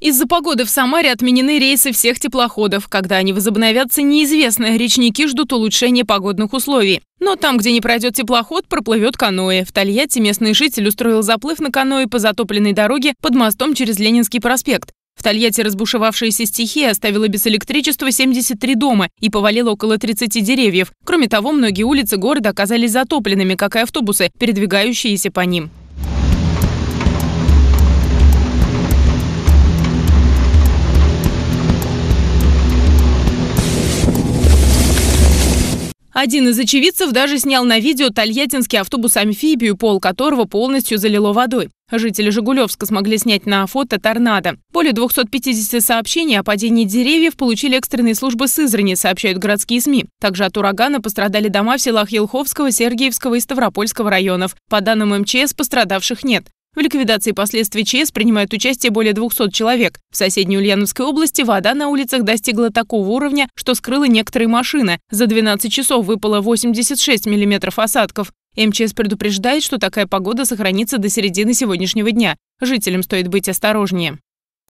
Из-за погоды в Самаре отменены рейсы всех теплоходов. Когда они возобновятся, неизвестно. Речники ждут улучшения погодных условий. Но там, где не пройдет теплоход, проплывет каноэ. В Тольятти местный житель устроил заплыв на каноэ по затопленной дороге под мостом через Ленинский проспект. В Тольятти разбушевавшаяся стихия оставила без электричества 73 дома и повалила около 30 деревьев. Кроме того, многие улицы города оказались затопленными, как и автобусы, передвигающиеся по ним. Один из очевидцев даже снял на видео тольяттинский автобус-амфибию, пол которого полностью залило водой. Жители Жигулевска смогли снять на фото торнадо. Более 250 сообщений о падении деревьев получили экстренные службы Сызрани, сообщают городские СМИ. Также от урагана пострадали дома в селах Елховского, Сергиевского и Ставропольского районов. По данным МЧС, пострадавших нет. В ликвидации последствий ЧС принимают участие более 200 человек. В соседней Ульяновской области вода на улицах достигла такого уровня, что скрыла некоторые машины. За 12 часов выпало 86 миллиметров осадков. МЧС предупреждает, что такая погода сохранится до середины сегодняшнего дня. Жителям стоит быть осторожнее.